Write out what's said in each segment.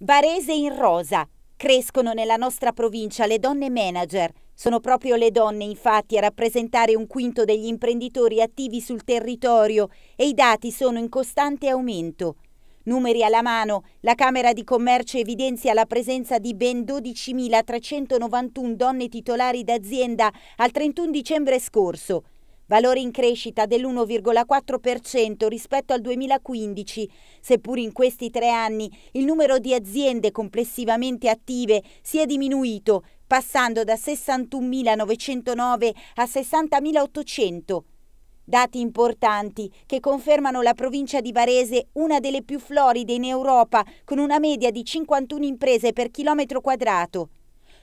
Varese in rosa. Crescono nella nostra provincia le donne manager. Sono proprio le donne infatti a rappresentare un quinto degli imprenditori attivi sul territorio e i dati sono in costante aumento. Numeri alla mano, la Camera di Commercio evidenzia la presenza di ben 12.391 donne titolari d'azienda al 31 dicembre scorso, valore in crescita dell'1,4% rispetto al 2015, seppur in questi tre anni il numero di aziende complessivamente attive si è diminuito, passando da 61.909 a 60.800. Dati importanti che confermano la provincia di Varese una delle più floride in Europa, con una media di 51 imprese per chilometro quadrato.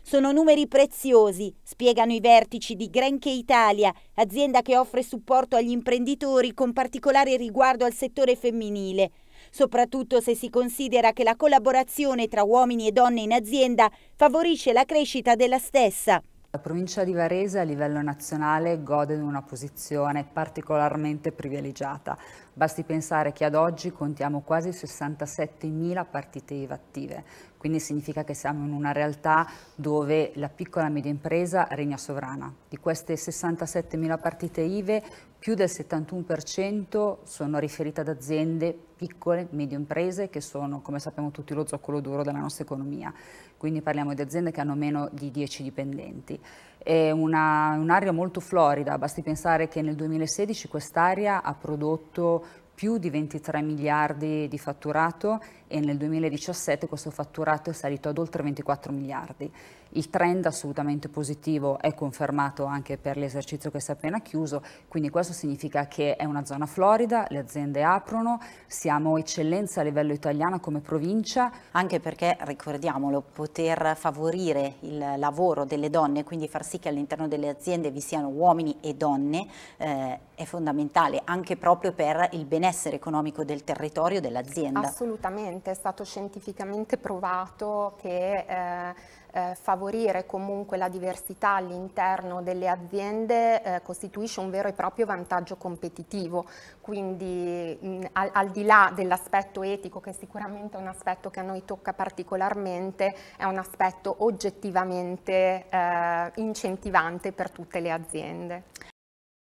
Sono numeri preziosi, spiegano i vertici di Grenke Italia, azienda che offre supporto agli imprenditori con particolare riguardo al settore femminile soprattutto se si considera che la collaborazione tra uomini e donne in azienda favorisce la crescita della stessa. La provincia di Varese a livello nazionale gode di una posizione particolarmente privilegiata. Basti pensare che ad oggi contiamo quasi 67.000 partite IVA attive, quindi significa che siamo in una realtà dove la piccola e media impresa regna sovrana. Di queste 67.000 partite IVA, più del 71% sono riferite ad aziende piccole, medie imprese che sono, come sappiamo tutti, lo zoccolo duro della nostra economia. Quindi parliamo di aziende che hanno meno di 10 dipendenti è un'area molto florida, basti pensare che nel 2016 quest'area ha prodotto più di 23 miliardi di fatturato e nel 2017 questo fatturato è salito ad oltre 24 miliardi. Il trend assolutamente positivo è confermato anche per l'esercizio che si è appena chiuso, quindi questo significa che è una zona florida, le aziende aprono, siamo eccellenza a livello italiano come provincia. Anche perché, ricordiamolo, poter favorire il lavoro delle donne, quindi far sì sì che all'interno delle aziende vi siano uomini e donne eh, è fondamentale anche proprio per il benessere economico del territorio dell'azienda. Assolutamente, è stato scientificamente provato che eh, eh, favorire comunque la diversità all'interno delle aziende eh, costituisce un vero e proprio vantaggio competitivo, quindi mh, mm, al, al, di là dell'aspetto etico che è sicuramente è un aspetto che a noi tocca particolarmente, è un aspetto oggettivamente eh, incentivante per tutte le aziende.